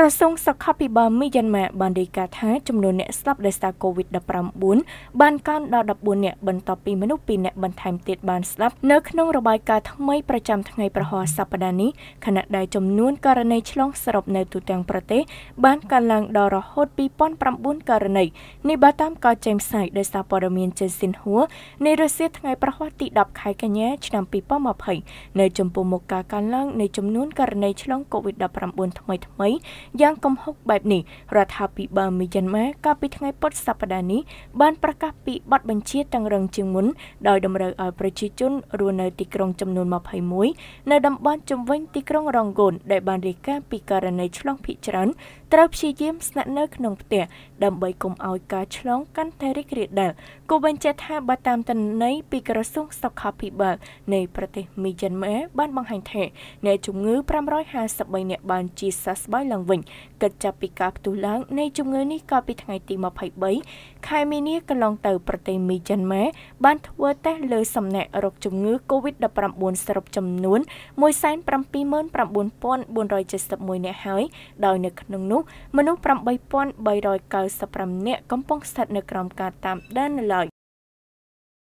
ក្រសួងសុខាភិបាលមីយ៉ាន់ម៉ាបានរាយការណ៍ថាចំនួនអ្នកស្លាប់ដោយសារ COVID-19 បានកើនដល់14អ្នកបន្ទាប់ពីមនុស្ស2អ្នកបន្ថែមទៀតបានស្លាប់នៅក្នុងរបាយការណ៍ថ្មីប្រចាំថ្ងៃប្រហោះសប្តាហ៍នេះខណៈដែលចំនួនករណីឆ្លងសរុបនៅទូទាំងប្រទេសបានកើនឡើងដល់រហូត2009ករណីនេះបើតាមការចេញផ្សាយដោយសារព័ត៌មានជាស៊ីនហួរនៃរសៀលថ្ងៃប្រហោះទី10ខែកញ្ញាឆ្នាំ2020នៅចំពោះមុខការកើនឡើងនៃចំនួនករណីឆ្លង COVID-19 ថ្មីថ្មីយ៉ាងកំហុកបែបនេះរដ្ឋាភិបាលមីយ៉ាន់ម៉ាកាលពីថ្ងៃពុធសប្តាហ៍នេះបានប្រកាសពីបទបញ្ជាតឹងរឹងជាងមុនដោយតម្រូវឲ្យប្រជាជនរស់នៅទីក្រុងចំនួន21នៅតំបន់ជុំវិញទីក្រុងរងគូនដែលបានរាយការណ៍ពីករណីឆ្លងភាគច្រើនត្រូវព្យាយាមស្នាក់នៅក្នុងផ្ទះដើម្បីកុំឲ្យការឆ្លងកាន់តែរីករាលដាលគូបញ្ជាក់ថាបើតាមតន័យពីក្រសួងសុខាភិបាលនៃប្រទេសមីយ៉ាន់ម៉ាបានបង្ហាញថាអ្នកជំងឺ553នាក់បានជាសះស្បើយឡើងវិញគិតចាប់ពីការផ្ទុះឡើងនៃជំងឺនេះកាលពីថ្ងៃទី23ខែមីនាកន្លង ទៅប្រទេសមីយ៉ាន់ម៉ាបានធ្វើតេស្តលើសំណាក់រោគជំងឺ Covid-19 សរុបចំនួន179,471នាក់ហើយដោយនៅក្នុងនោះមនុស្ស8395នាក់កំពុងស្ថិតនៅក្រោមការតាមដាននៅឡើយ